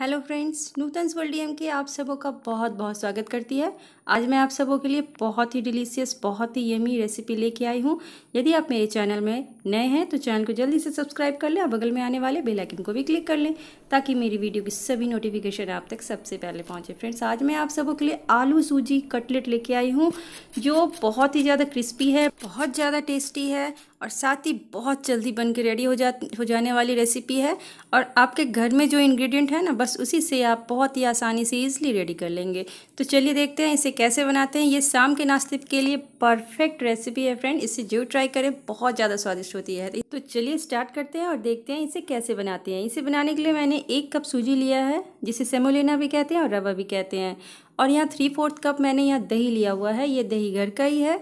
hello friends Nutan world M K आप सबों का बहुत बहुत स्वागत करती है आज मैं आप सबों के लिए बहुत ही डिलीशियस बहुत ही यमी रेसिपी लेके आई हूँ यदि आप मेरे चैनल में नए हैं तो चैनल को जल्दी से सब्सक्राइब कर लें और बगल में आने वाले बेल आइकन को भी क्लिक कर लें ताकि मेरी वीडियो की सभी नोटिफिकेशन आप तक सबसे पहले पहुँचे फ्रेंड्स आज मैं आप सबों के लिए आलू सूजी कटलेट लेके आई हूँ जो बहुत ही ज़्यादा क्रिस्पी है बहुत ज़्यादा टेस्टी है और साथ ही बहुत जल्दी बन के रेडी हो जा हो जाने वाली रेसिपी है और आपके घर में जो इंग्रेडिएंट है ना बस उसी से आप बहुत ही आसानी से ईजिली रेडी कर लेंगे तो चलिए देखते हैं इसे कैसे बनाते हैं ये शाम के नाश्ते के लिए परफेक्ट रेसिपी है फ्रेंड इसे जो ट्राई करें बहुत ज़्यादा स्वादिष्ट होती है तो चलिए स्टार्ट करते हैं और देखते हैं इसे कैसे बनाते हैं इसे बनाने के लिए मैंने एक कप सूजी लिया है जिसे सेमोलिना भी कहते हैं और रवा भी कहते हैं और यहाँ थ्री फोर्थ कप मैंने यहाँ दही लिया हुआ है ये दही घर का ही है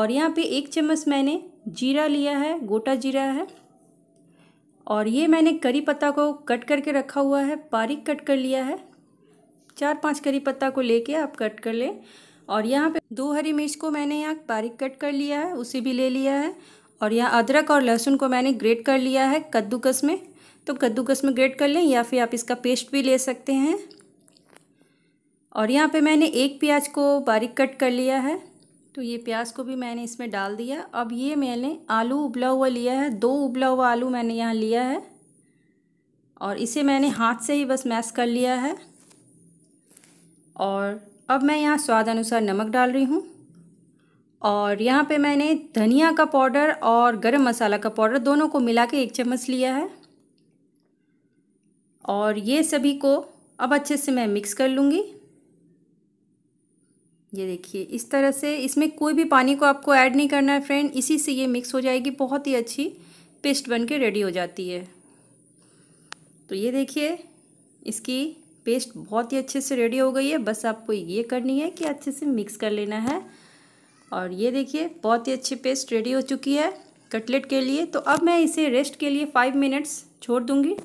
और यहाँ पर एक चम्मच मैंने जीरा लिया है गोटा जीरा है और ये मैंने करी पत्ता को कट करके रखा हुआ है बारीक कट कर लिया है चार पाँच करी पत्ता को लेके आप कट कर लें और यहाँ पे दो हरी मिर्च को मैंने यहाँ बारीक कट कर लिया है उसे भी ले लिया है और यहाँ अदरक और लहसुन को मैंने ग्रेट कर लिया है कद्दूकस में तो कद्दूकस में ग्रेट कर लें या फिर आप इसका पेस्ट भी ले सकते हैं और यहाँ पे मैंने एक प्याज को बारीक कट कर लिया है तो ये प्याज को भी मैंने इसमें डाल दिया अब ये मैंने आलू उबला हुआ लिया है दो उबला हुआ आलू मैंने यहाँ लिया है और इसे मैंने हाथ से ही बस मैश कर लिया है और अब मैं यहाँ स्वाद अनुसार नमक डाल रही हूँ और यहाँ पे मैंने धनिया का पाउडर और गरम मसाला का पाउडर दोनों को मिला के एक चम्मच लिया है और ये सभी को अब अच्छे से मैं मिक्स कर लूँगी ये देखिए इस तरह से इसमें कोई भी पानी को आपको ऐड नहीं करना है फ्रेंड इसी से ये मिक्स हो जाएगी बहुत ही अच्छी पेस्ट बन के रेडी हो जाती है तो ये देखिए इसकी पेस्ट बहुत ही अच्छे से रेडी हो गई है बस आपको ये करनी है कि अच्छे से मिक्स कर लेना है और ये देखिए बहुत ही अच्छी पेस्ट रेडी हो चुकी है कटलेट के लिए तो अब मैं इसे रेस्ट के लिए फाइव मिनट्स छोड़ दूँगी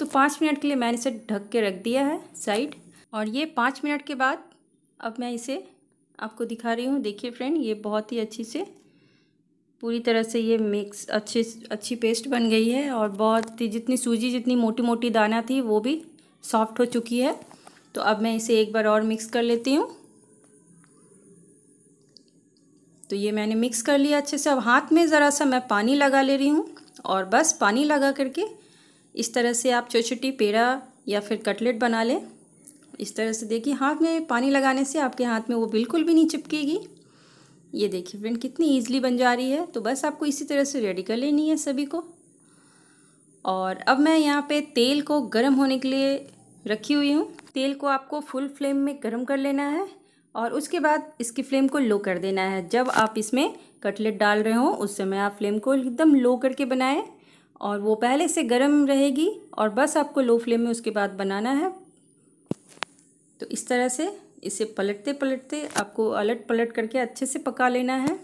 तो पाँच मिनट के लिए मैंने इसे ढक के रख दिया है साइड और ये पाँच मिनट के बाद अब मैं इसे आपको दिखा रही हूँ देखिए फ्रेंड ये बहुत ही अच्छी से पूरी तरह से ये मिक्स अच्छे अच्छी पेस्ट बन गई है और बहुत ही जितनी सूजी जितनी मोटी मोटी दाना थी वो भी सॉफ्ट हो चुकी है तो अब मैं इसे एक बार और मिक्स कर लेती हूँ तो ये मैंने मिक्स कर लिया अच्छे से अब हाथ में ज़रा सा मैं पानी लगा ले रही हूँ और बस पानी लगा करके इस तरह से आप छोटी छोटी पेड़ा या फिर कटलेट बना लें इस तरह से देखिए हाथ में पानी लगाने से आपके हाथ में वो बिल्कुल भी नहीं चिपकेगी ये देखिए फ्रेंड कितनी ईजिली बन जा रही है तो बस आपको इसी तरह से रेडी कर लेनी है सभी को और अब मैं यहाँ पे तेल को गर्म होने के लिए रखी हुई हूँ तेल को आपको फुल फ्लेम में गर्म कर लेना है और उसके बाद इसकी फ्लेम को लो कर देना है जब आप इसमें कटलेट डाल रहे हो उस समय आप फ्लेम को एकदम लो करके बनाएं और वो पहले से गर्म रहेगी और बस आपको लो फ्लेम में उसके बाद बनाना है तो इस तरह से इसे पलटते पलटते आपको अलट पलट करके अच्छे से पका लेना है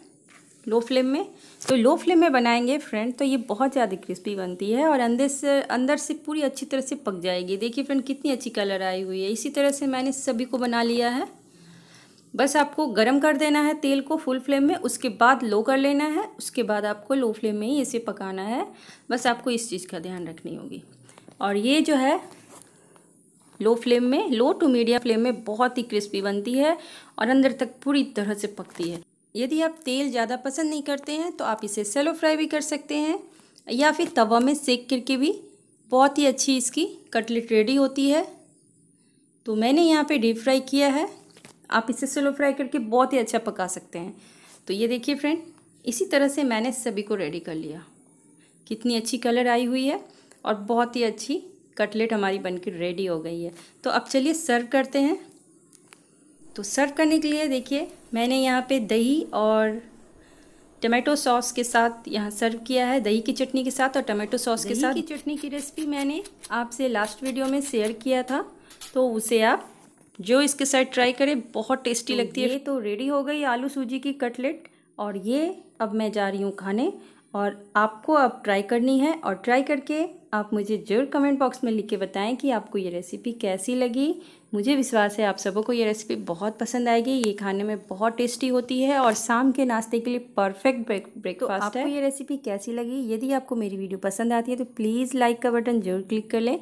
लो फ्लेम में तो लो फ्लेम में बनाएंगे फ्रेंड तो ये बहुत ज़्यादा क्रिस्पी बनती है और अंदर से अंदर से पूरी अच्छी तरह से पक जाएगी देखिए फ्रेंड कितनी अच्छी कलर आई हुई है इसी तरह से मैंने सभी को बना लिया है बस आपको गर्म कर देना है तेल को फुल फ्लेम में उसके बाद लो कर लेना है उसके बाद आपको लो फ्लेम में ही इसे पकाना है बस आपको इस चीज़ का ध्यान रखनी होगी और ये जो है लो फ्लेम में लो टू मीडियम फ्लेम में बहुत ही क्रिस्पी बनती है और अंदर तक पूरी तरह से पकती है यदि आप तेल ज़्यादा पसंद नहीं करते हैं तो आप इसे सेलो फ्राई भी कर सकते हैं या फिर तवा में सेक करके भी बहुत ही अच्छी इसकी कटलेट रेडी होती है तो मैंने यहाँ पे डीप फ्राई किया है आप इसे सेलो फ्राई करके बहुत ही अच्छा पका सकते हैं तो ये देखिए फ्रेंड इसी तरह से मैंने सभी को रेडी कर लिया कितनी अच्छी कलर आई हुई है और बहुत ही अच्छी कटलेट हमारी बनकर रेडी हो गई है तो अब चलिए सर्व करते हैं तो सर्व करने के लिए देखिए मैंने यहाँ पे दही और टमाटो सॉस के साथ यहाँ सर्व किया है दही की चटनी के साथ और टमाटो सॉस के साथ की चटनी की रेसिपी मैंने आपसे लास्ट वीडियो में शेयर किया था तो उसे आप जो इसके साथ ट्राई करें बहुत टेस्टी तो लगती है तो रेडी हो गई आलू सूजी की कटलेट और ये अब मैं जा रही हूँ खाने और आपको अब ट्राई करनी है और ट्राई करके आप मुझे ज़रूर कमेंट बॉक्स में लिख के बताएं कि आपको ये रेसिपी कैसी लगी मुझे विश्वास है आप सबों को ये रेसिपी बहुत पसंद आएगी ये खाने में बहुत टेस्टी होती है और शाम के नाश्ते के लिए परफेक्ट ब्रेक ब्रेकफास्ट तो आपको है ये रेसिपी कैसी लगी यदि आपको मेरी वीडियो पसंद आती है तो प्लीज़ लाइक का बटन जरूर क्लिक कर लें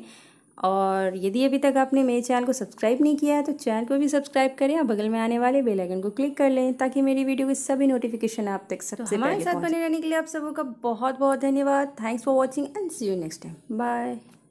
और यदि अभी तक आपने मेरे चैनल को सब्सक्राइब नहीं किया है तो चैनल को भी सब्सक्राइब करें और बगल में आने वाले बेल आइकन को क्लिक कर लें ताकि मेरी वीडियो के सभी नोटिफिकेशन आप तक सबसे तो हमारे साथ बने रहने के लिए आप सबों का बहुत बहुत धन्यवाद thanks for watching and see you next time bye